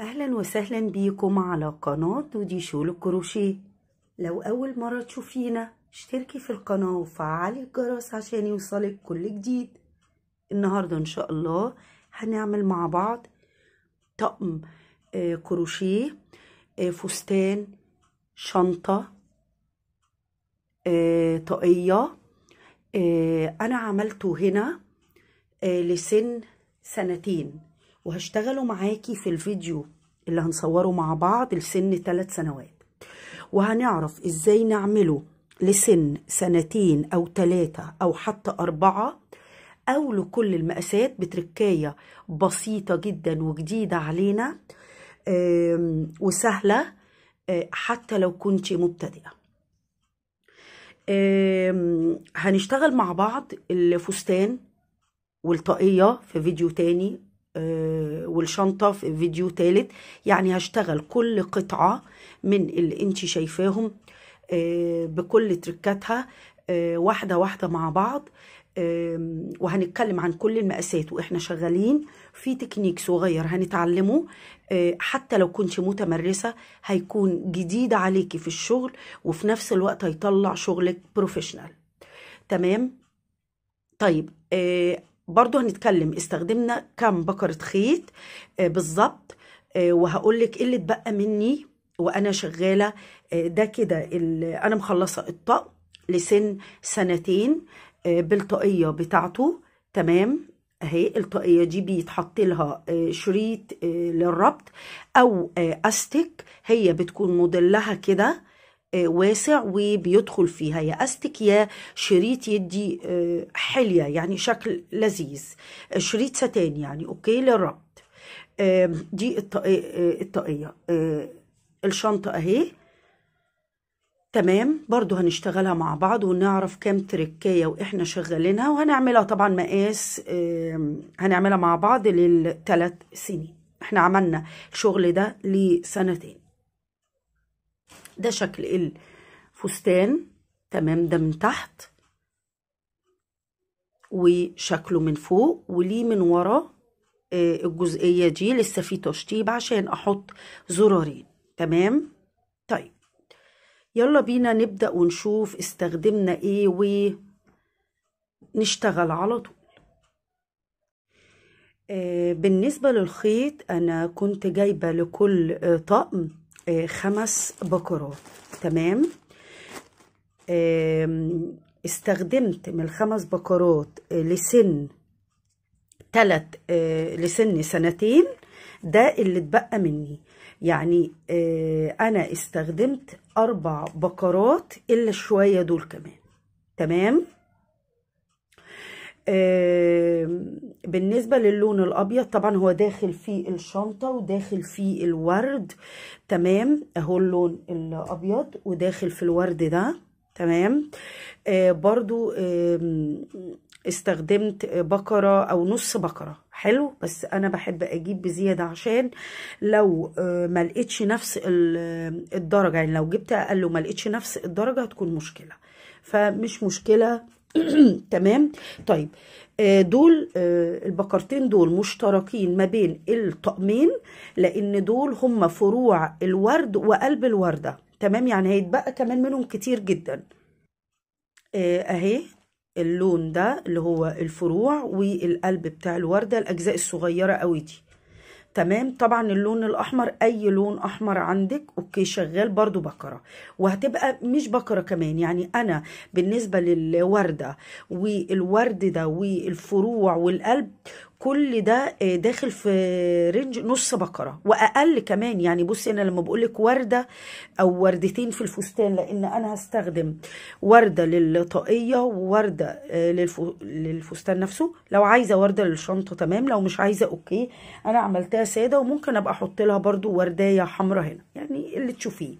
اهلا وسهلا بيكم على قناة دودي شول الكروشيه لو اول مرة تشوفينا اشتركي في القناة وفعلي الجرس عشان يوصلك كل جديد النهاردة ان شاء الله هنعمل مع بعض طقم آه، كروشيه آه، فستان شنطة آه، طاقية انا عملته هنا لسن سنتين وهشتغلوا معاكي في الفيديو اللي هنصوره مع بعض لسن 3 سنوات وهنعرف ازاي نعمله لسن سنتين او ثلاثة او حتى اربعة او لكل المقاسات بتركاية بسيطة جدا وجديدة علينا وسهلة آه، حتى لو كنت مبتدئة هنشتغل مع بعض الفستان والطاقية في فيديو تاني آه، والشنطة في فيديو تالت يعني هشتغل كل قطعة من اللي انت شايفاهم آه، بكل تركاتها آه، واحدة واحدة مع بعض وهنتكلم عن كل المقاسات واحنا شغالين في تكنيك صغير هنتعلمه حتى لو كنت متمرسة هيكون جديد عليكي في الشغل وفي نفس الوقت هيطلع شغلك بروفيشنال تمام طيب برضو هنتكلم استخدمنا كم بكرة خيط آه، بالظبط آه، وهقول لك ايه اللي اتبقى مني وانا شغاله آه، ده كده انا مخلصه الطقم لسن سنتين بالطاقيه بتاعته تمام اهي الطاقيه دي بيتحط لها شريط للربط او استك هي بتكون موديلها كده واسع وبيدخل فيها يا أستك يا شريط يدي آه، حلية يعني شكل لذيذ شريط ستان يعني أوكي للربط دي آه، آه، الطاقية الشنطة أهي تمام برضو هنشتغلها مع بعض ونعرف كام تركاية وإحنا شغالينها وهنعملها طبعا مقاس هنعملها مع بعض للثلاث سنين احنا عملنا الشغل ده لسنتين ده شكل الفستان تمام ده من تحت وشكله من فوق وليه من ورا آه، الجزئية دي لسه فيه تشطيب عشان احط زرارين تمام طيب يلا بينا نبدأ ونشوف استخدمنا ايه ونشتغل على طول آه، بالنسبة للخيط أنا كنت جايبة لكل طقم آه، خمس بكره تمام استخدمت من الخمس بكرات آه، لسن تلت آه، لسن سنتين ده اللي اتبقى مني يعني انا استخدمت اربع بكرات الا شويه دول كمان تمام بالنسبة للون الأبيض طبعا هو داخل في الشنطة وداخل في الورد تمام اهو اللون الأبيض وداخل في الورد ده تمام آه برضو آه استخدمت بقرة أو نص بقرة حلو بس أنا بحب أجيب بزيادة عشان لو آه نفس الدرجة يعني لو جبت أقل وملقتش نفس الدرجة هتكون مشكلة فمش مشكلة تمام طيب آه، دول آه، البقرتين دول مشتركين ما بين الطقمين لان دول هم فروع الورد وقلب الورده تمام يعني هيتبقى كمان منهم كتير جدا آه، اهي اللون ده اللي هو الفروع والقلب بتاع الورده الاجزاء الصغيره قوي دي تمام طبعا اللون الاحمر اي لون احمر عندك اوكي شغال برضو بكرة وهتبقى مش بكرة كمان يعني انا بالنسبة للوردة والورد ده والفروع والقلب كل ده آه، داخل في رينج نص بقره واقل كمان يعني بصي انا لما بقول لك ورده او وردتين في الفستان لان انا هستخدم ورده للطاقيه وورده آه، للفستان نفسه لو عايزه ورده للشنطه تمام لو مش عايزه اوكي انا عملتها ساده وممكن ابقى احط لها برده وردايه حمراء هنا يعني اللي تشوفيه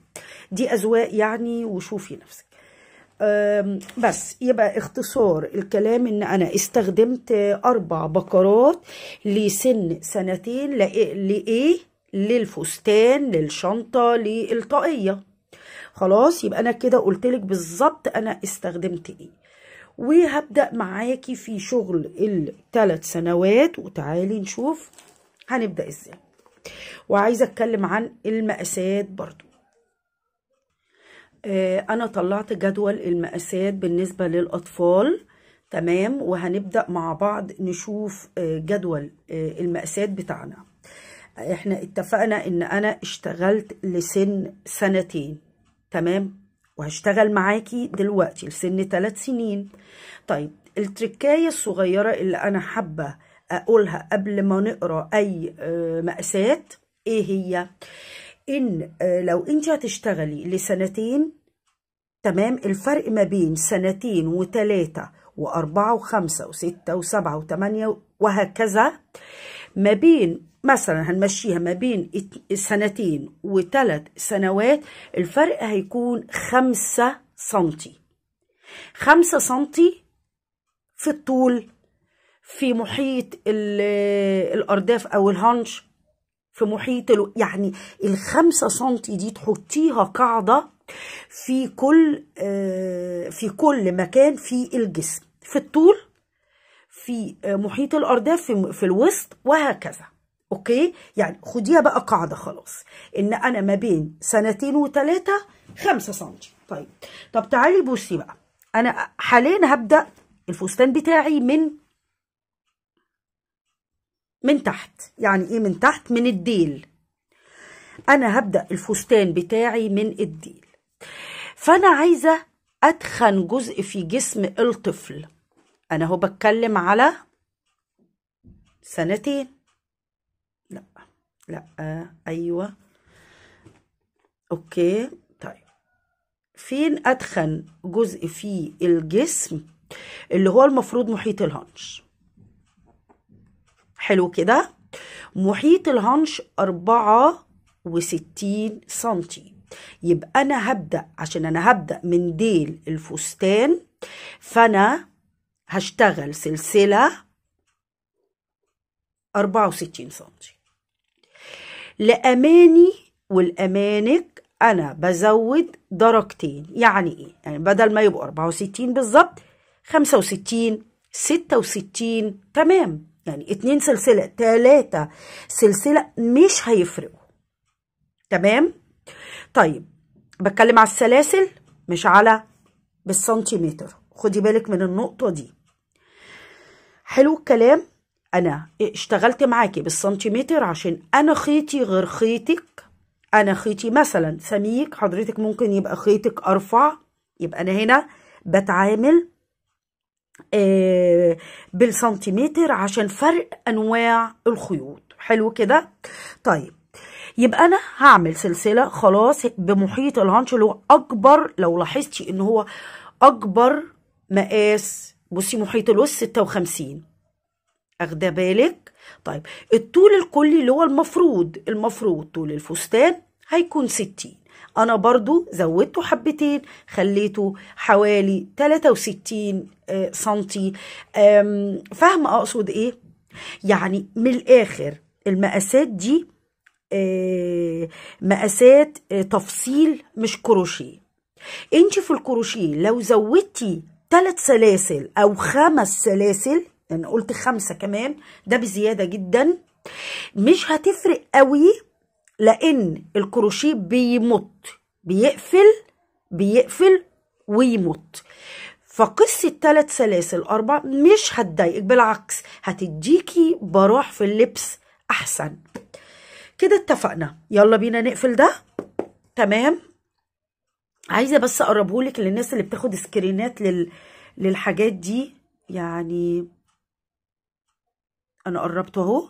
دي اذواق يعني وشوفي نفسك بس يبقى اختصار الكلام ان انا استخدمت اربع بقرات لسن سنتين لايه للفستان للشنطه للطاقيه خلاص يبقى انا كده قلت لك بالظبط انا استخدمت ايه وهبدا معاكي في شغل الثلاث سنوات وتعالي نشوف هنبدا ازاي وعايزه اتكلم عن المقاسات برضو آه، انا طلعت جدول المقاسات بالنسبة للأطفال تمام وهنبدأ مع بعض نشوف آه، جدول آه، المقاسات بتاعنا احنا اتفقنا ان انا اشتغلت لسن سنتين تمام وهشتغل معاكي دلوقتي لسن ثلاث سنين طيب التركاية الصغيرة اللي انا حابة اقولها قبل ما نقرأ اي مقاسات ايه هي ان آه، لو انت هتشتغلي لسنتين تمام الفرق ما بين سنتين وتلاتة وأربعة وخمسة وستة وسبعة وثمانية وهكذا ما بين مثلا هنمشيها ما بين سنتين وثلاث سنوات الفرق هيكون خمسة سنتي خمسة سنتي في الطول في محيط الأرداف أو الهنش في محيط الو... يعني الخمسة سنتي دي تحطيها قاعدة في كل آه، في كل مكان في الجسم في الطول في آه، محيط الارداف في, الوسط وهكذا اوكي يعني خديها بقى قاعده خلاص ان انا ما بين سنتين وثلاثه خمسة سنتي طيب طب تعالي بصي بقى انا حاليا هبدا الفستان بتاعي من من تحت يعني ايه من تحت من الديل انا هبدا الفستان بتاعي من الديل فانا عايزه ادخن جزء في جسم الطفل انا هو بتكلم على سنتين لا لا ايوه اوكي طيب فين ادخن جزء في الجسم اللي هو المفروض محيط الهانش حلو كده محيط الهنش أربعة وستين سنتي يبقى أنا هبدأ عشان أنا هبدأ من ديل الفستان فأنا هشتغل سلسلة أربعة وستين سنتي لأماني والأمانك أنا بزود درجتين يعني إيه؟ يعني بدل ما يبقوا أربعة وستين بالظبط خمسة وستين ستة وستين تمام يعني اتنين سلسلة تلاتة سلسلة مش هيفرقوا تمام طيب بتكلم على السلاسل مش على بالسنتيمتر خدي بالك من النقطة دي حلو الكلام انا اشتغلت معاكي بالسنتيمتر عشان انا خيطي غير خيطك انا خيطي مثلا سميك حضرتك ممكن يبقى خيطك ارفع يبقى انا هنا بتعامل آه، بالسنتيمتر عشان فرق انواع الخيوط حلو كده طيب يبقى انا هعمل سلسله خلاص بمحيط الهانش اللي هو اكبر لو لاحظتي ان هو اكبر مقاس بصي محيط الوس 56 اخده بالك طيب الطول الكلي اللي هو المفروض المفروض طول الفستان هيكون 60 انا برضو زودته حبتين خليته حوالي 63 آه، سنتي فاهمه اقصد ايه يعني من الاخر المقاسات دي آه، مقاسات آه، تفصيل مش كروشيه انت في الكروشيه لو زودتي ثلاث سلاسل او خمس سلاسل انا قلت خمسه كمان ده بزياده جدا مش هتفرق قوي لأن الكروشيه بيمط بيقفل بيقفل ويمط فقصة تلات سلاسل أربع مش هتضايقك بالعكس هتديكي براح في اللبس أحسن كده اتفقنا يلا بينا نقفل ده تمام عايزة بس أقربهولك للناس اللي بتاخد سكرينات لل... للحاجات دي يعني أنا قربته أهو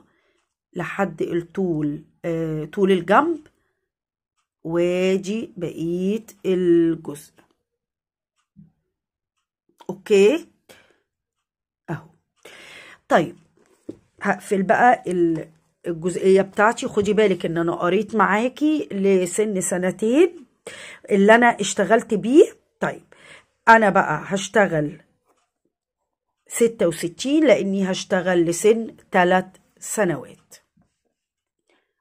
لحد الطول آه طول الجنب واجي بقية الجزء اوكي اهو طيب هقفل بقى الجزئية بتاعتي خدي بالك ان انا قريت معاكي لسن سنتين اللي انا اشتغلت بيه طيب انا بقى هشتغل ستة وستين لاني هشتغل لسن تلات سنوات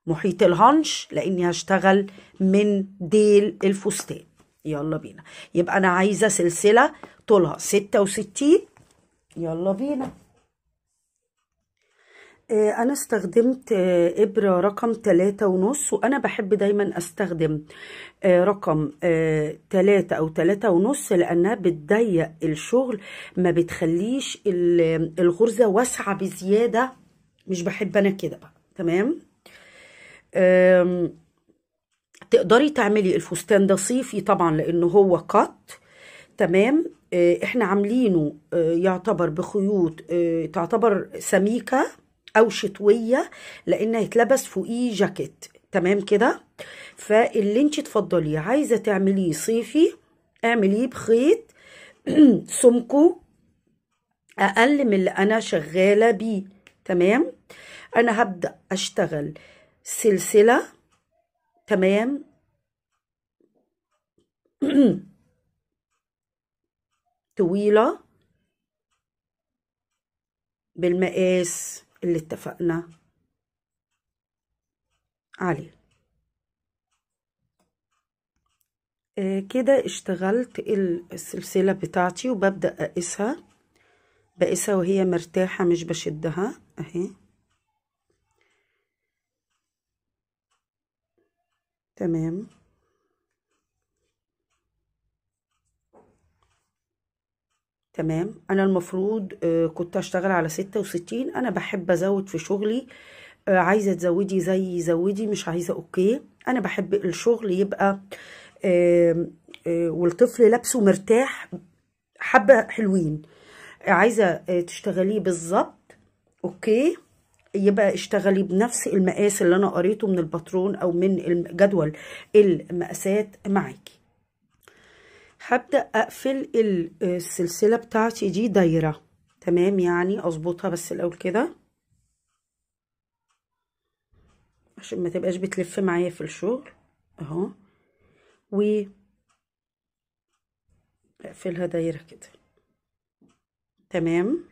محيط الهنش لاني هشتغل من ديل الفستان يلا بينا يبقى انا عايزه سلسله طولها 66 يلا بينا آه، انا استخدمت آه، ابره رقم تلاتة ونص وانا بحب دايما استخدم آه، رقم تلاتة او تلاتة ونص لانها بتضيق الشغل ما بتخليش الغرزه واسعه بزياده مش بحب انا كده بقى تمام تقدري تعملي الفستان ده صيفي طبعا لانه هو قط تمام آه، احنا عاملينه آه، يعتبر بخيوط آه، تعتبر سميكه او شتويه لان هيتلبس فوقيه جاكيت تمام كده فاللي انت تفضليه عايزه تعمليه صيفي اعمليه بخيط سمكه اقل من اللي انا شغاله بيه تمام انا هبدأ اشتغل سلسلة تمام طويلة بالمقاس اللي اتفقنا عليه آه، كده اشتغلت السلسلة بتاعتي وببدأ أقيسها بقيسها وهي مرتاحة مش بشدها اهي تمام تمام انا المفروض آه، كنت اشتغل على ستة وستين انا بحب ازود في شغلي آه، عايزة تزودي زي زودي مش عايزة اوكي انا بحب الشغل يبقى آه، والطفل لابسه مرتاح حبة حلوين عايزة تشتغليه بالظبط اوكي يبقى اشتغلي بنفس المقاس اللي انا قريته من الباترون او من جدول المقاسات معاكي هبدا اقفل السلسله بتاعتي دي دايره تمام يعني اظبطها بس الاول كده عشان ما تبقاش بتلف معايا في الشغل اهو و اقفلها دايره كده تمام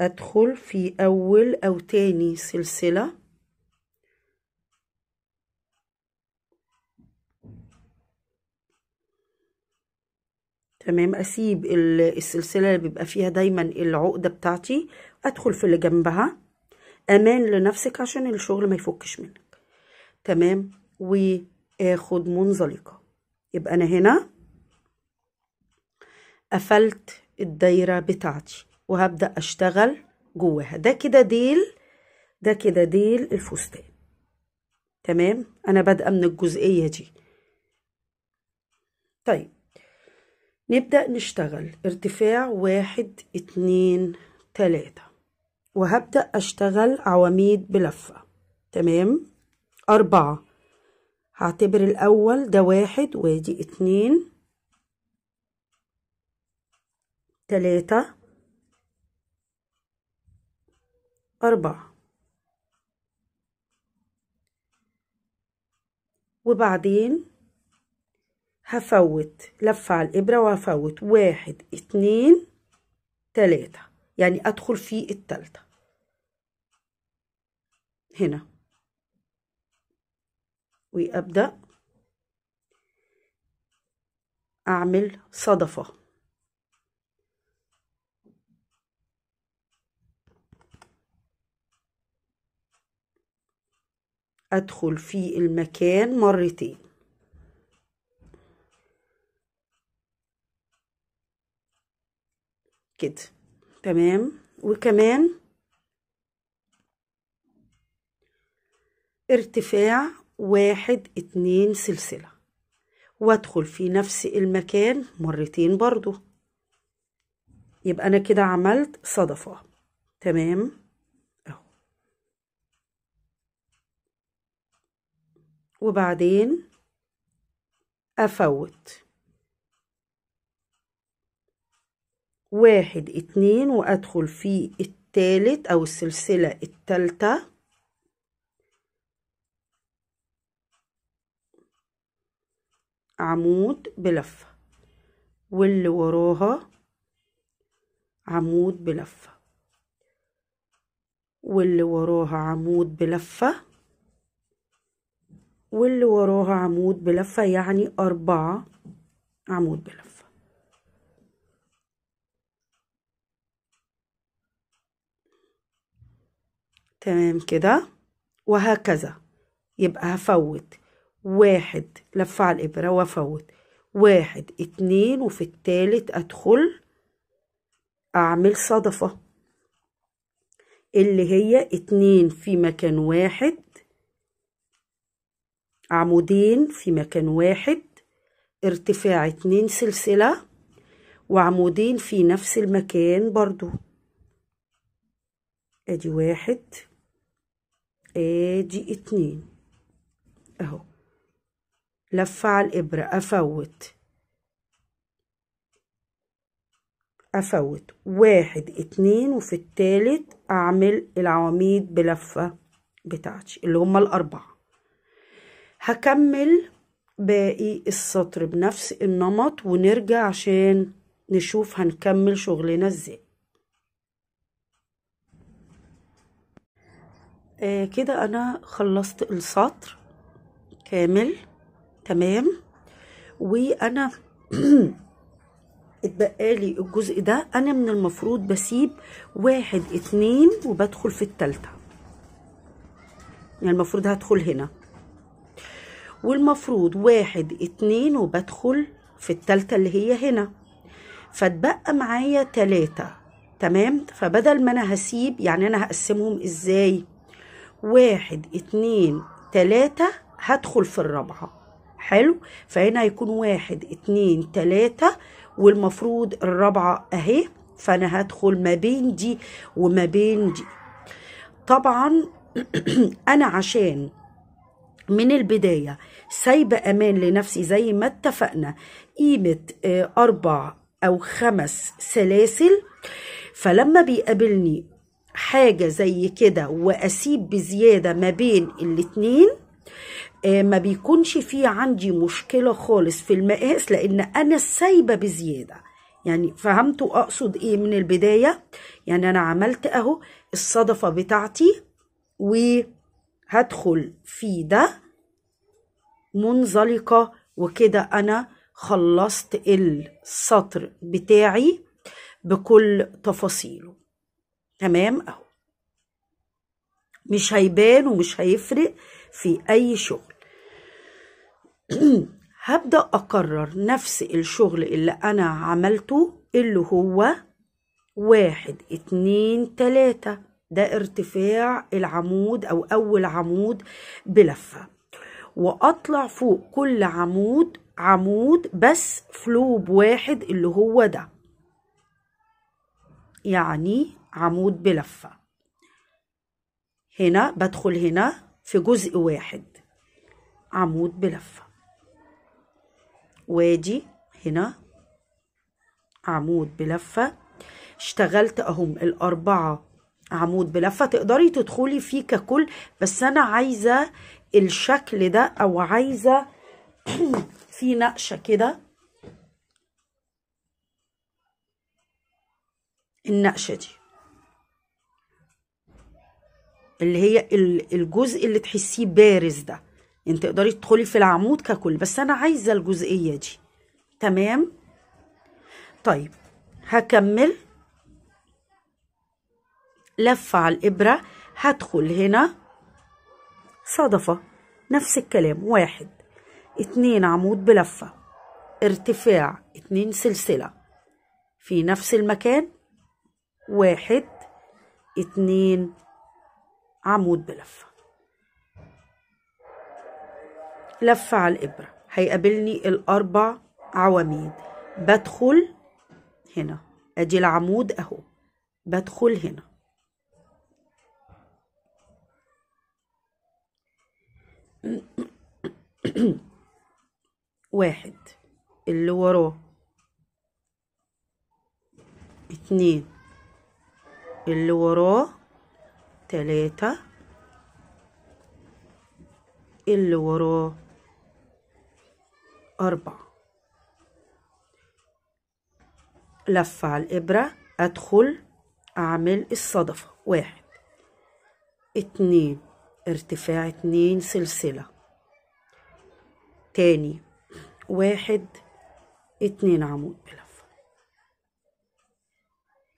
أدخل في أول أو تاني سلسلة تمام أسيب السلسلة اللي بيبقى فيها دايما العقدة بتاعتي أدخل في اللي جنبها أمان لنفسك عشان الشغل ما يفكش منك تمام وآخد منزلقة يبقى أنا هنا قفلت الدايرة بتاعتي وهبدأ أشتغل جواها ده كده ديل ده كده ديل الفستان تمام أنا بادئة من الجزئية دي طيب نبدأ نشتغل ارتفاع واحد اتنين تلاتة وهبدأ أشتغل عواميد بلفة تمام أربعة هعتبر الأول ده واحد وادي اتنين تلاتة أربعة وبعدين هفوت لفة على الإبرة وهفوت واحد اتنين تلاتة يعني أدخل في التالتة هنا وأبدأ أعمل صدفة أدخل في المكان مرتين كده تمام وكمان ارتفاع واحد اتنين سلسلة وادخل في نفس المكان مرتين برضو يبقى انا كده عملت صدفة تمام وبعدين أفوت واحد اتنين وأدخل في التالت أو السلسلة التالتة عمود بلفة واللي وراها عمود بلفة واللي وراها عمود بلفة واللي وراها عمود بلفة يعني أربعة عمود بلفة تمام كده وهكذا يبقى هفوت واحد لفة على الإبرة وافوت واحد اتنين وفي التالت أدخل أعمل صدفة اللي هي اتنين في مكان واحد عمودين في مكان واحد ارتفاع اتنين سلسلة وعمودين في نفس المكان برضو ادي واحد ادي اتنين اهو لفة على الإبرة أفوت أفوت واحد اتنين وفي التالت أعمل العواميد بلفة بتاعتي اللي هما الأربعة هكمل باقي السطر بنفس النمط ونرجع عشان نشوف هنكمل شغلنا ازاي آه كده انا خلصت السطر كامل تمام وانا اتبقالي الجزء ده انا من المفروض بسيب واحد اتنين وبدخل في التالتة يعني المفروض هدخل هنا والمفروض واحد اتنين وبدخل في التالتة اللي هي هنا فتبقى معايا تلاتة تمام فبدل ما انا هسيب يعني انا هقسمهم ازاي واحد اتنين تلاتة هدخل في الرابعة حلو فهنا هيكون واحد اتنين تلاتة والمفروض الرابعة اهي فانا هدخل ما بين دي وما بين دي طبعا انا عشان من البداية سايبة أمان لنفسي زي ما اتفقنا قيمة آه، أربع أو خمس سلاسل فلما بيقابلني حاجة زي كده وأسيب بزيادة ما بين الاتنين آه، ما بيكونش في عندي مشكلة خالص في المقاس لأن أنا سايبة بزيادة يعني فهمتوا أقصد إيه من البداية يعني أنا عملت أهو الصدفة بتاعتي وهدخل في ده منزلقة وكده أنا خلصت السطر بتاعي بكل تفاصيله تمام أهو مش هيبان ومش هيفرق في أي شغل هبدأ أكرر نفس الشغل اللي أنا عملته اللي هو واحد اتنين تلاتة ده ارتفاع العمود أو أول عمود بلفة واطلع فوق كل عمود عمود بس فلوب واحد اللي هو ده يعني عمود بلفة هنا بدخل هنا في جزء واحد عمود بلفة وادي هنا عمود بلفة اشتغلت اهم الاربعة عمود بلفة تقدري تدخلي فيه ككل بس انا عايزة الشكل ده او عايزه في نقشه كده النقشه دي اللي هي الجزء اللي تحسيه بارز ده انت يعني تقدري تدخلي في العمود ككل بس انا عايزه الجزئيه دي تمام طيب هكمل لفه على الابره هدخل هنا صدفة نفس الكلام واحد اتنين عمود بلفة ارتفاع اتنين سلسلة في نفس المكان واحد اتنين عمود بلفة لفة على الإبرة هيقابلني الأربع عواميد بدخل هنا أدي العمود أهو بدخل هنا واحد اللي وراه اتنين اللي وراه تلاتة اللي وراه أربعة لف على الإبرة أدخل أعمل الصدفة واحد اتنين ارتفاع اتنين سلسلة تاني واحد اتنين عمود بلفة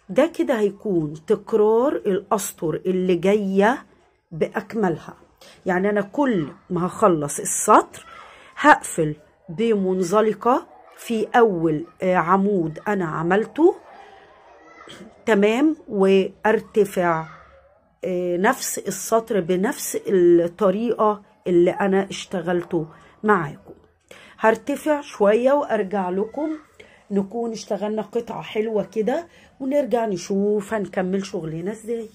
ده كده هيكون تكرار الأسطر اللي جاية بأكملها يعني أنا كل ما هخلص السطر هقفل بمنزلقة في أول آه، عمود أنا عملته تمام وارتفع آه، نفس السطر بنفس الطريقة اللي أنا اشتغلته معاكم هرتفع شوية وارجع لكم نكون اشتغلنا قطعة حلوة كده ونرجع نشوف هنكمل شغلنا ازاي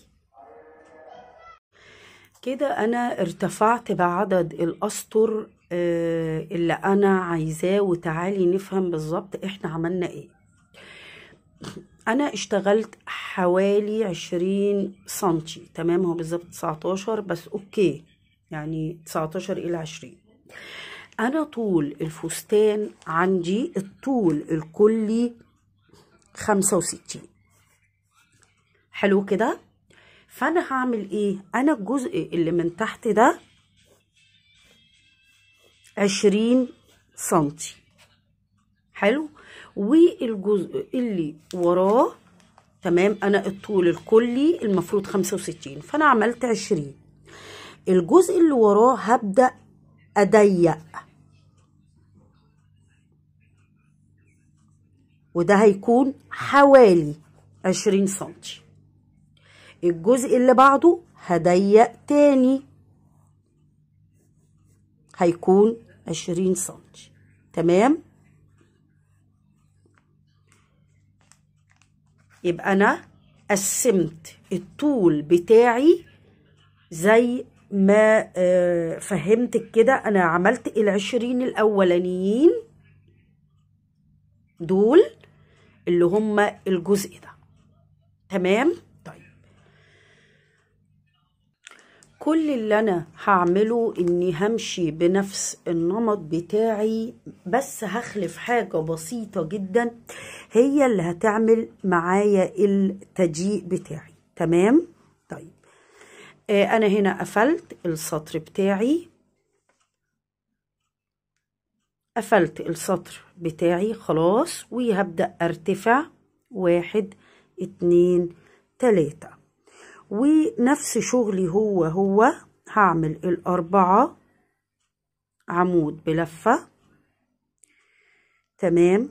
كده انا ارتفعت بعدد الاسطر آه، اللي انا عايزاه وتعالي نفهم بالظبط احنا عملنا ايه انا اشتغلت حوالي عشرين سنتي تمام هو بالظبط تسعتاشر بس اوكي يعني تسعتاشر الى عشرين أنا طول الفستان عندي الطول الكلي خمسة وستين حلو كده فأنا هعمل إيه أنا الجزء اللي من تحت ده عشرين سنتي حلو والجزء اللي وراه تمام أنا الطول الكلي المفروض خمسة وستين فأنا عملت عشرين الجزء اللي وراه هبدأ أضيق وده هيكون حوالي عشرين سنتي الجزء اللي بعده هضيق تاني هيكون عشرين سنتي تمام يبقى أنا قسمت الطول بتاعي زي ما آه، فهمتك كده أنا عملت العشرين الأولانيين دول اللي هم الجزء ده تمام طيب كل اللي انا هعمله اني همشي بنفس النمط بتاعي بس هخلف حاجة بسيطة جدا هي اللي هتعمل معايا التضييق بتاعي تمام طيب آه انا هنا قفلت السطر بتاعي قفلت السطر بتاعي خلاص وهبدأ ارتفع واحد اتنين تلاتة ونفس شغلي هو هو هعمل الأربعة عمود بلفة تمام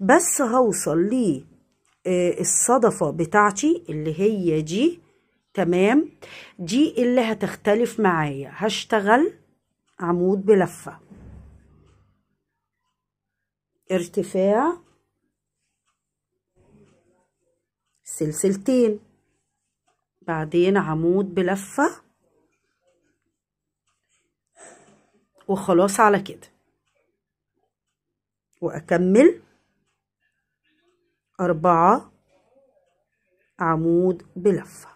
بس هوصل لي آه، الصدفة بتاعتي اللي هي دي تمام دي اللي هتختلف معايا هشتغل عمود بلفة ارتفاع سلسلتين بعدين عمود بلفة وخلاص على كده وأكمل أربعة عمود بلفة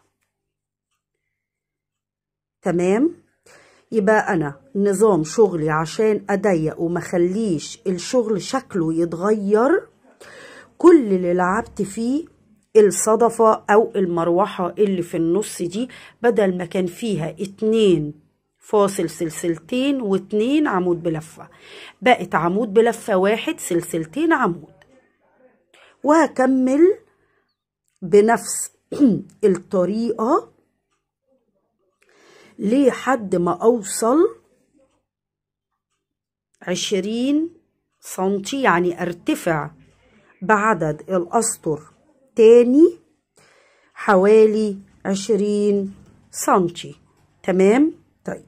تمام يبقى أنا نظام شغلي عشان أضيق وما خليش الشغل شكله يتغير كل اللي لعبت فيه الصدفة أو المروحة اللي في النص دي بدل ما كان فيها اتنين فاصل سلسلتين واتنين عمود بلفة بقت عمود بلفة واحد سلسلتين عمود وهكمل بنفس الطريقة لحد ما اوصل عشرين سنتي يعني ارتفع بعدد الاسطر تاني حوالي عشرين سنتي تمام طيب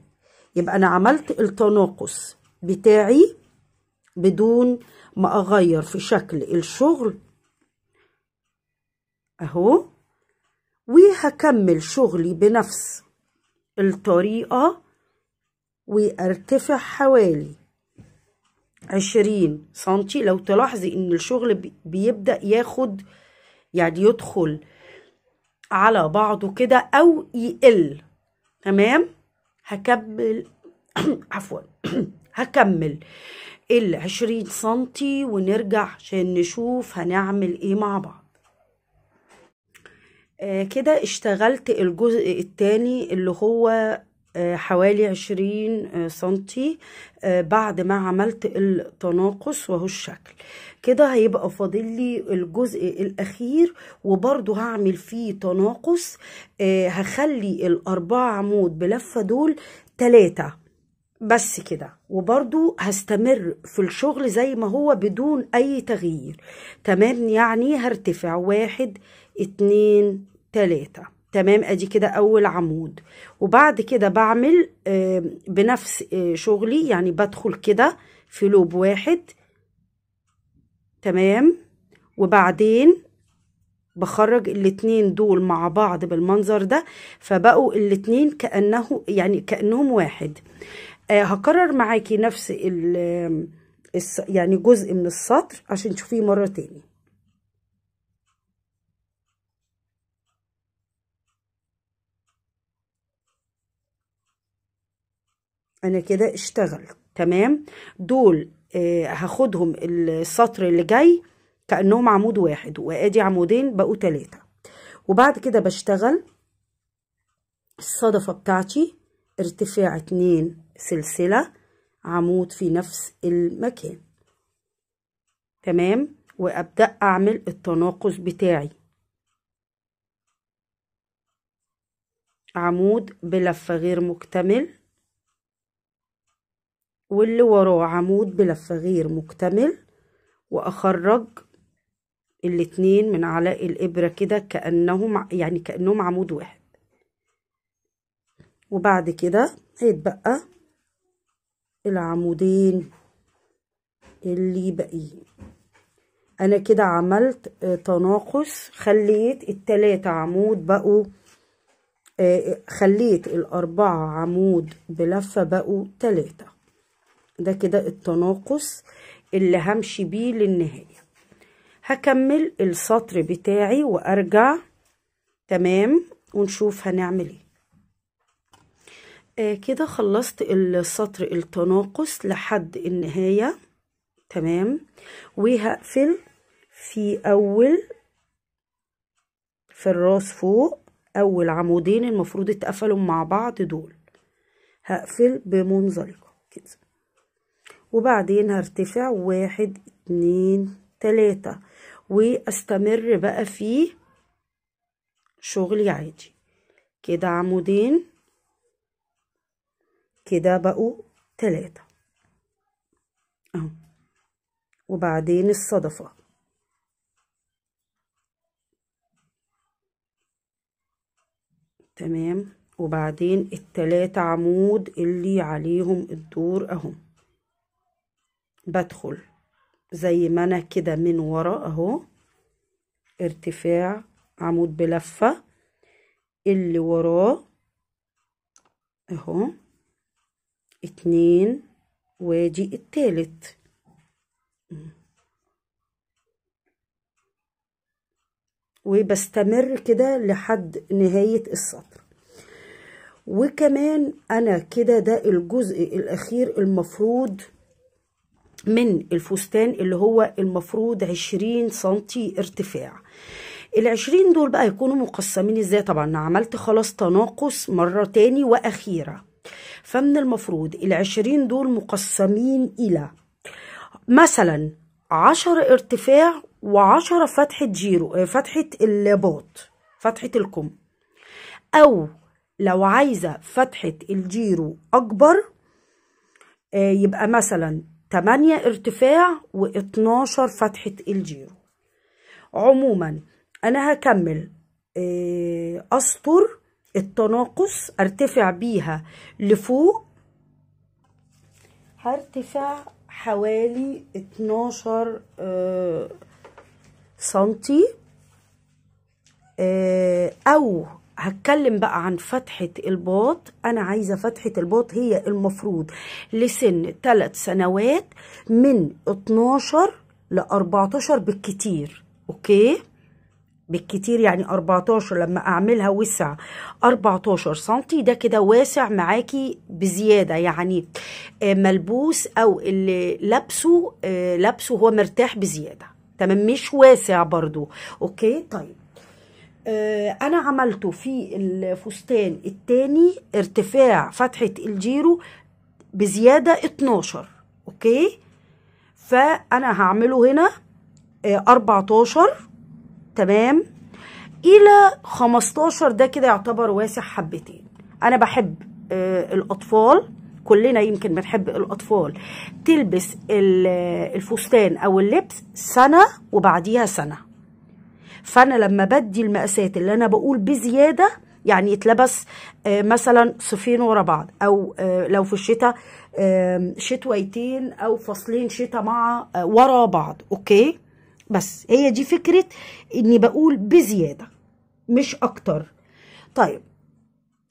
يبقى انا عملت التناقص بتاعي بدون ما اغير في شكل الشغل اهو وهكمل شغلي بنفس الطريقة وارتفع حوالي عشرين سنتي لو تلاحظي ان الشغل بيبدأ ياخد يعني يدخل على بعضه كده او يقل تمام هكمل عفوا هكمل العشرين سنتي ونرجع عشان نشوف هنعمل ايه مع بعض آه كده اشتغلت الجزء التاني اللي هو آه حوالي عشرين آه سنتي آه، بعد ما عملت التناقص وهو الشكل كده هيبقى فاضل لي الجزء الاخير وبرضو هعمل فيه تناقص آه، هخلي الاربع عمود بلفة دول تلاتة بس كده وبرضو هستمر في الشغل زي ما هو بدون اي تغيير تمام يعني هرتفع واحد اتنين تلاتة تمام ادي كده اول عمود وبعد كده بعمل آه، بنفس آه، شغلي يعني بدخل كده في لوب واحد تمام وبعدين بخرج الاتنين دول مع بعض بالمنظر ده فبقوا الاتنين كأنه يعني كأنهم واحد آه، هكرر معاكي نفس يعني جزء من السطر عشان تشوفيه مرة تاني انا كده اشتغل تمام دول آه هاخدهم السطر اللي جاي كانهم عمود واحد وادي عمودين بقوا ثلاثه وبعد كده بشتغل الصدفه بتاعتي ارتفاع اتنين سلسله عمود في نفس المكان تمام وابدا اعمل التناقص بتاعي عمود بلفه غير مكتمل واللي وراه عمود بلفة غير مكتمل واخرج الاتنين من على الابرة كده كأنهم يعني كأنهم عمود واحد وبعد كده هيتبقى العمودين اللي باقيين انا كده عملت آه، تناقص خليت التلاتة عمود بقوا آه، آه، خليت الاربعة عمود بلفة بقوا تلاتة ده كده التناقص اللي همشي بيه للنهاية هكمل السطر بتاعي وارجع تمام ونشوف هنعمل ايه آه كده خلصت السطر التناقص لحد النهاية تمام وهقفل في اول في الراس فوق اول عمودين المفروض اتقفلوا مع بعض دول هقفل بمنزلقة كده وبعدين هرتفع واحد اتنين تلاتة واستمر بقى في شغلي عادي كده عمودين كده بقوا تلاتة اهو وبعدين الصدفة تمام وبعدين التلاتة عمود اللي عليهم الدور اهم بدخل زي ما انا كده من ورا اهو ارتفاع عمود بلفة اللي وراه اهو اتنين وادي التالت وبستمر كده لحد نهاية السطر وكمان انا كده ده الجزء الاخير المفروض من الفستان اللي هو المفروض 20 سنتي ارتفاع العشرين دول بقى يكونوا مقسمين ازاي طبعا انا عملت خلاص تناقص مرة تاني واخيرة فمن المفروض العشرين دول مقسمين الى مثلا 10 ارتفاع و10 فتحة جيرو آه، فتحة الباط فتحة الكم او لو عايزة فتحة الجيرو اكبر آه، يبقى مثلا 8 ارتفاع و12 فتحة الجيرو عموما أنا هكمل آه، أسطر التناقص ارتفع بيها لفوق هرتفع حوالي 12 آه، سنتي آه، أو هتكلم بقى عن فتحة الباط أنا عايزة فتحة الباط هي المفروض لسن 3 سنوات من 12 ل 14 بالكتير أوكي بالكتير يعني 14 لما أعملها وسع 14 سنتي ده كده واسع معاكي بزيادة يعني آه، ملبوس أو اللي لابسه آه، لابسه هو مرتاح بزيادة تمام مش واسع برضو أوكي طيب آه، انا عملته في الفستان التاني ارتفاع فتحة الجيرو بزيادة 12 اوكي فانا هعمله هنا 14 آه، تمام الى 15 ده كده يعتبر واسع حبتين انا بحب آه، الاطفال كلنا يمكن بنحب الاطفال تلبس الفستان او اللبس سنه وبعديها سنه فانا لما بدي المقاسات اللي انا بقول بزياده يعني يتلبس آه، مثلا صفين ورا بعض او آه، لو في الشتاء شتويتين او فصلين شتاء مع آه، ورا بعض اوكي بس هي دي فكره اني بقول بزياده مش اكتر طيب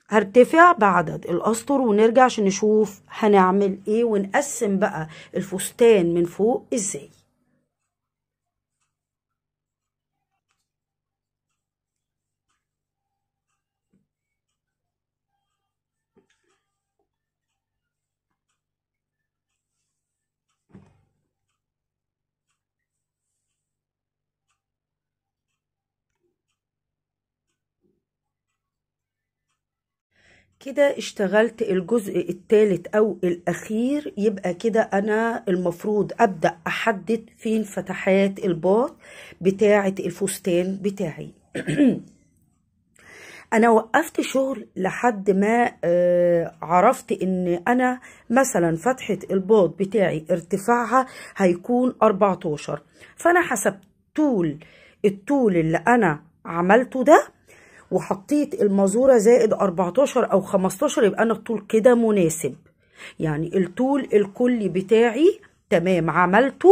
هرتفع بعدد الاسطر ونرجع عشان نشوف هنعمل ايه ونقسم بقى الفستان من فوق ازاي كده اشتغلت الجزء التالت او الاخير يبقى كده انا المفروض ابدا احدد فين فتحات الباط بتاعه الفستان بتاعي انا وقفت شغل لحد ما آه عرفت ان انا مثلا فتحه الباط بتاعي ارتفاعها هيكون 14 فانا حسبت طول الطول اللي انا عملته ده وحطيت المازورة زائد 14 أو 15 يبقى أنا الطول كده مناسب يعني الطول الكلي بتاعي تمام عملته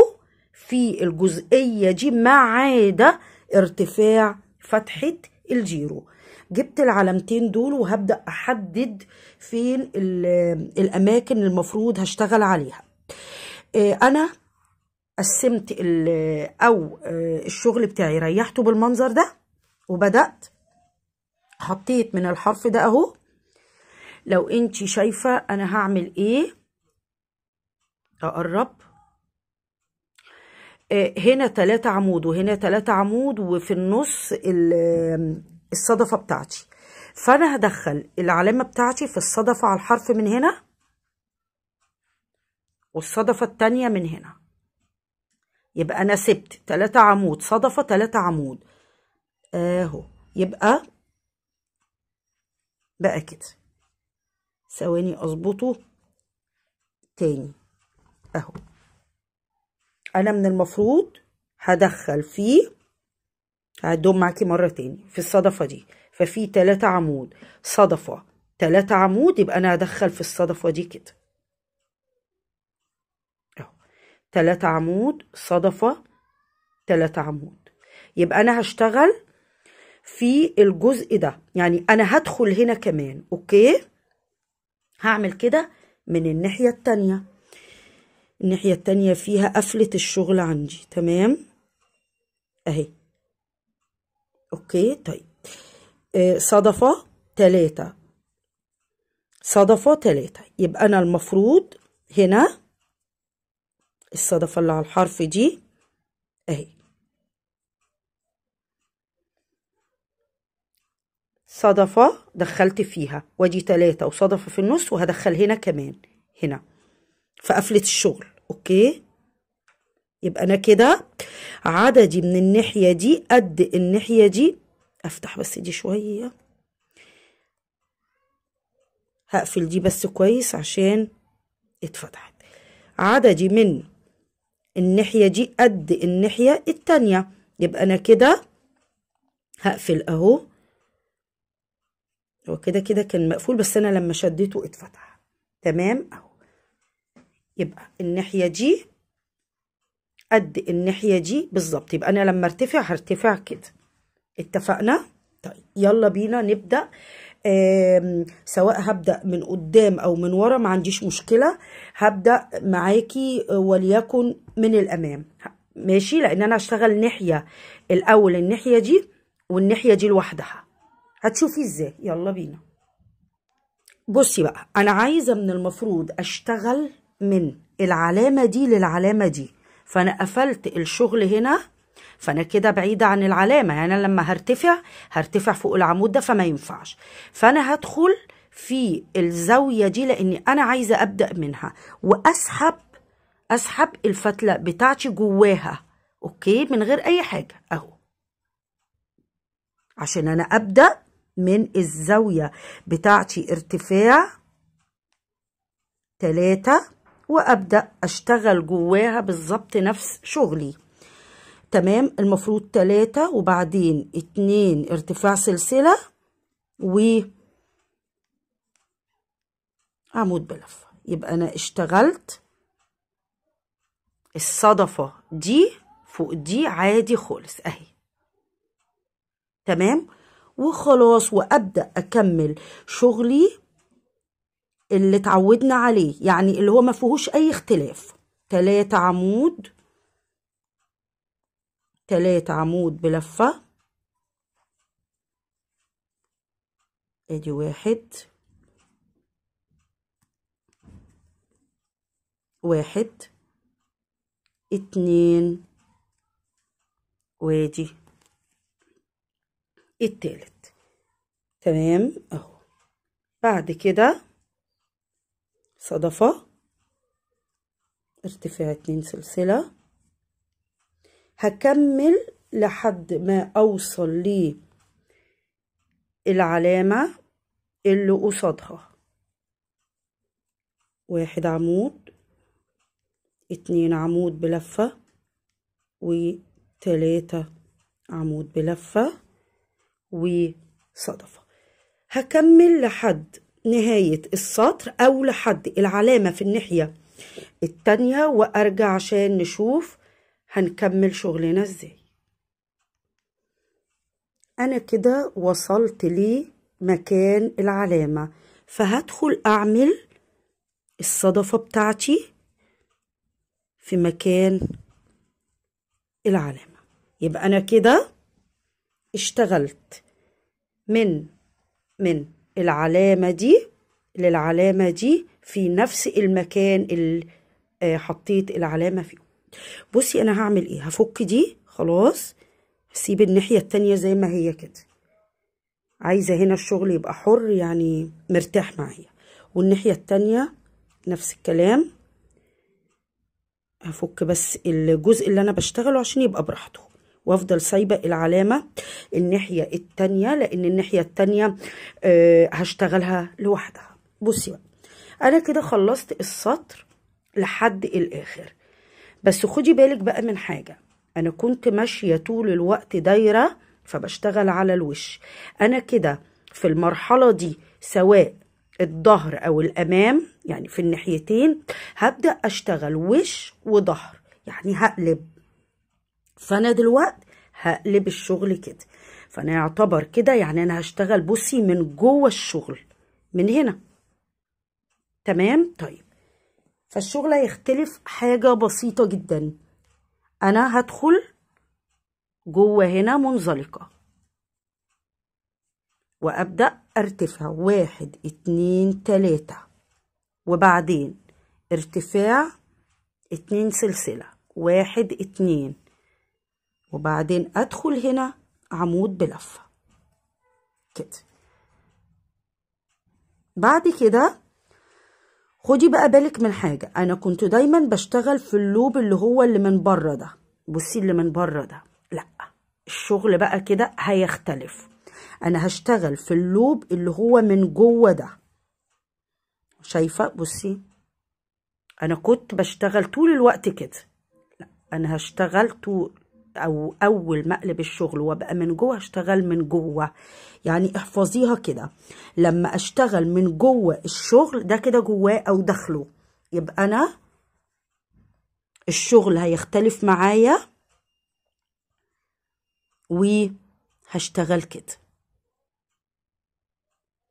في الجزئية دي ما عدا ارتفاع فتحة الجيرو جبت العلامتين دول وهبدأ أحدد فين الأماكن المفروض هشتغل عليها آه، أنا قسمت أو آه، الشغل بتاعي ريحته بالمنظر ده وبدأت حطيت من الحرف ده اهو لو انت شايفة انا هعمل ايه اقرب آه، هنا تلاتة عمود وهنا تلاتة عمود وفي النص الصدفة بتاعتي فانا هدخل العلامة بتاعتي في الصدفة على الحرف من هنا والصدفة التانية من هنا يبقى انا سبت تلاتة عمود صدفة تلاتة عمود آه، اهو يبقى بقى كده ثواني اظبطه تاني اهو انا من المفروض هدخل فيه هدوم معاكي مرة تاني في الصدفة دي ففي تلاتة عمود صدفة تلاتة عمود يبقى أنا هدخل في الصدفة دي كده أهو تلاتة عمود صدفة تلاتة عمود يبقى أنا هشتغل في الجزء ده يعني انا هدخل هنا كمان اوكي هعمل كده من الناحية التانية الناحية التانية فيها قفلة الشغل عندي تمام اهي اوكي طيب آه صدفة تلاتة صدفة تلاتة يبقى انا المفروض هنا الصدفة اللي على الحرف دي اهي صدفة دخلت فيها ودي تلاتة وصدفة في النص وهدخل هنا كمان هنا فقفلت الشغل اوكي يبقى انا كده عددي من الناحية دي قد الناحية دي افتح بس دي شوية هقفل دي بس كويس عشان اتفتحت عددي من الناحية دي قد الناحية التانية يبقى انا كده هقفل اهو هو كده كده كان مقفول بس انا لما شديته اتفتح تمام اهو يبقى الناحيه دي قد الناحيه دي بالظبط يبقى انا لما ارتفع هرتفع كده اتفقنا طيب يلا بينا نبدا سواء هبدا من قدام او من ورا ما عنديش مشكله هبدا معاكي وليكن من الامام ماشي لان انا هشتغل ناحيه الاول الناحيه دي والناحيه دي لوحدها هتشوفي ازاي يلا بينا بصي بقى انا عايزه من المفروض اشتغل من العلامه دي للعلامه دي فانا قفلت الشغل هنا فانا كده بعيده عن العلامه يعني انا لما هرتفع هرتفع فوق العمود ده فما ينفعش فانا هدخل في الزاويه دي لاني انا عايزه ابدا منها واسحب اسحب الفتله بتاعتي جواها اوكي من غير اي حاجه اهو عشان انا ابدا من الزاوية بتاعتي ارتفاع تلاتة وأبدأ أشتغل جواها بالظبط نفس شغلي تمام المفروض تلاتة وبعدين اتنين ارتفاع سلسلة و عمود بلفة يبقى أنا اشتغلت الصدفة دي فوق دي عادي خالص أهي تمام وخلاص وابدا اكمل شغلي اللي اتعودنا عليه يعني اللي هو ما فيهوش اي اختلاف تلاتة عمود تلاتة عمود بلفة ادي واحد واحد اتنين وادي التالت تمام اهو بعد كده صدفة ارتفاع اتنين سلسلة هكمل لحد ما اوصل لي العلامة اللي قصادها واحد عمود اتنين عمود بلفة وتلاتة عمود بلفة وصدفة هكمل لحد نهاية السطر أو لحد العلامة في الناحية التانية وأرجع عشان نشوف هنكمل شغلنا ازاي أنا كده وصلت لمكان العلامة فهدخل أعمل الصدفة بتاعتي في مكان العلامة يبقى أنا كده اشتغلت من من العلامة دي للعلامة دي في نفس المكان اللي آه، حطيت العلامة فيه بصي أنا هعمل إيه هفك دي خلاص هسيب الناحية التانية زي ما هي كده عايزة هنا الشغل يبقى حر يعني مرتاح معايا والناحية التانية نفس الكلام هفك بس الجزء اللي أنا بشتغله عشان يبقى براحته وافضل سايبه العلامه الناحيه التانية لان الناحيه التانية آه، هشتغلها لوحدها بصي بقى انا كده خلصت السطر لحد الاخر بس خدي بالك بقى من حاجه انا كنت ماشيه طول الوقت دايره فبشتغل على الوش انا كده في المرحله دي سواء الظهر او الامام يعني في الناحيتين هبدا اشتغل وش وظهر يعني هقلب فانا دلوقتي هقلب الشغل كده فانا يعتبر كده يعني انا هشتغل بصي من جوه الشغل من هنا تمام طيب فالشغل هيختلف حاجة بسيطة جدا انا هدخل جوه هنا منزلقة وابدأ ارتفع واحد اتنين تلاتة وبعدين ارتفاع اتنين سلسلة واحد اتنين وبعدين أدخل هنا عمود بلفة كده بعد كده خدي بقى بالك من حاجة أنا كنت دايما بشتغل في اللوب اللي هو اللي من بره ده بصي اللي من بره ده لأ الشغل بقى كده هيختلف أنا هشتغل في اللوب اللي هو من جوه ده شايفة بصي أنا كنت بشتغل طول الوقت كده لأ أنا هشتغل طول أو أول مقلب الشغل وبقى من جوه أشتغل من جوه يعني احفظيها كده لما أشتغل من جوه الشغل ده كده جواه أو داخله يبقى أنا الشغل هيختلف معايا وهشتغل كده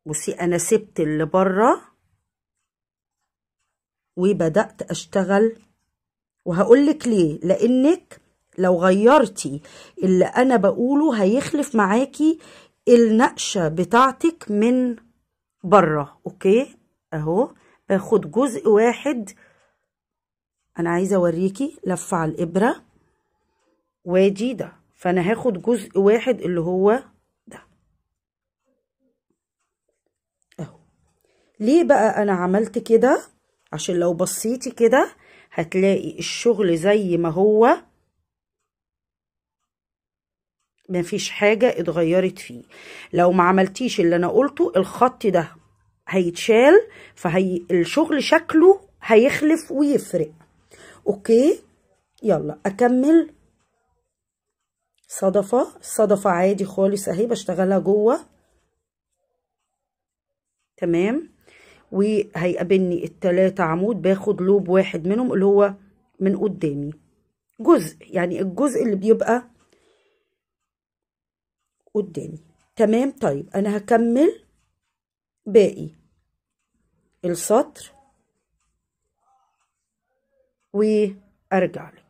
بصي أنا سبت اللي بره وبدأت أشتغل وهقولك ليه لأنك لو غيرتي اللي انا بقوله هيخلف معاكي النقشة بتاعتك من بره اوكي اهو باخد جزء واحد انا عايزة اوريكي لفة على الابرة وادي ده فانا هاخد جزء واحد اللي هو ده اهو ليه بقى انا عملت كده عشان لو بصيتي كده هتلاقي الشغل زي ما هو مفيش حاجة اتغيرت فيه لو ما عملتيش اللي انا قلته الخط ده هيتشال فهي الشغل شكله هيخلف ويفرق اوكي يلا اكمل صدفة صدفة عادي خالص اهي بشتغلها جوه تمام وهيقابلني التلاتة عمود باخد لوب واحد منهم اللي هو من قدامي جزء يعني الجزء اللي بيبقى قدامي تمام طيب انا هكمل باقي السطر وارجع لك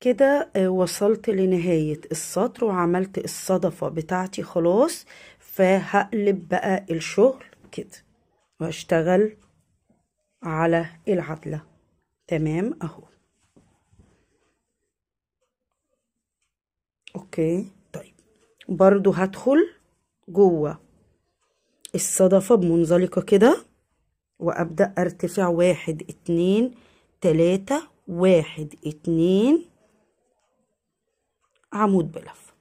كده آه، وصلت لنهاية السطر وعملت الصدفة بتاعتي خلاص فهقلب بقى الشغل كده واشتغل على العدلة تمام اهو اوكي طيب برضو هدخل جوه الصدفة بمنزلقة كده وابدأ ارتفع واحد اتنين تلاتة واحد اتنين عمود بلف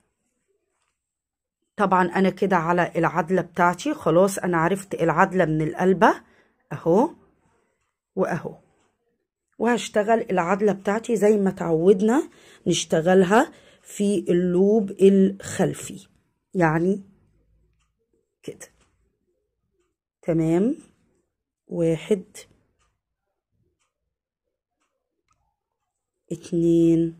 طبعا انا كده على العدلة بتاعتي خلاص انا عرفت العدلة من القلبة اهو واهو وهشتغل العدلة بتاعتي زي ما تعودنا نشتغلها في اللوب الخلفي يعني كده تمام واحد اتنين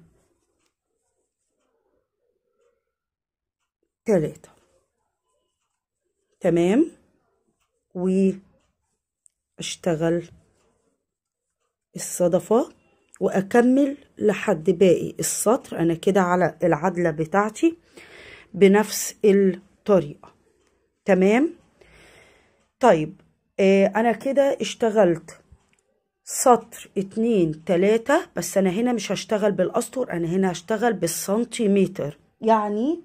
تلاتة تمام واشتغل الصدفة واكمل لحد باقي السطر انا كده على العدله بتاعتي بنفس الطريقه تمام طيب آه انا كده اشتغلت سطر اتنين تلاتة بس انا هنا مش هشتغل بالاسطر انا هنا هشتغل بالسنتيمتر يعني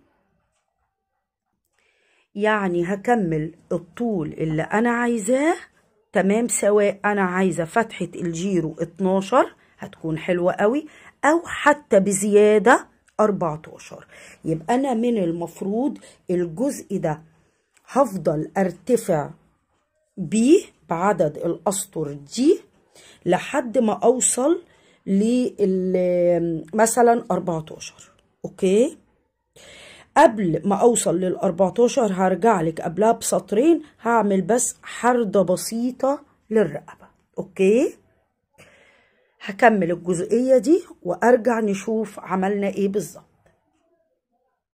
يعني هكمل الطول اللي انا عايزاه تمام سواء انا عايزه فتحه الجيرو اتناشر هتكون حلوة قوي أو حتى بزيادة 14 يبقى أنا من المفروض الجزء ده هفضل أرتفع بيه بعدد الأسطر دي لحد ما أوصل مثلا 14 أوكي قبل ما اوصل لل 14 هرجع لك قبلها بسطرين هعمل بس حرده بسيطه للرقبه اوكي هكمل الجزئية دي وارجع نشوف عملنا ايه بالظبط